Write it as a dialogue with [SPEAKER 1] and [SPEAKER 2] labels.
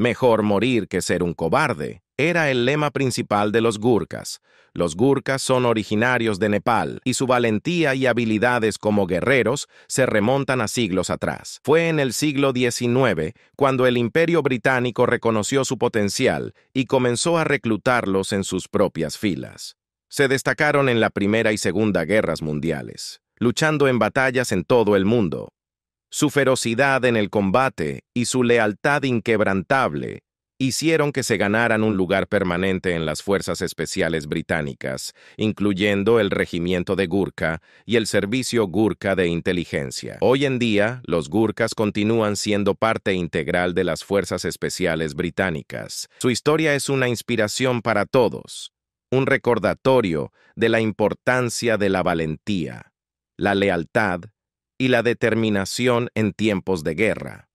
[SPEAKER 1] Mejor morir que ser un cobarde era el lema principal de los Gurkhas. Los Gurkhas son originarios de Nepal y su valentía y habilidades como guerreros se remontan a siglos atrás. Fue en el siglo XIX cuando el Imperio Británico reconoció su potencial y comenzó a reclutarlos en sus propias filas. Se destacaron en la Primera y Segunda Guerras Mundiales, luchando en batallas en todo el mundo, su ferocidad en el combate y su lealtad inquebrantable hicieron que se ganaran un lugar permanente en las Fuerzas Especiales Británicas, incluyendo el Regimiento de Gurkha y el Servicio Gurkha de Inteligencia. Hoy en día, los Gurkhas continúan siendo parte integral de las Fuerzas Especiales Británicas. Su historia es una inspiración para todos, un recordatorio de la importancia de la valentía, la lealtad y la determinación en tiempos de guerra.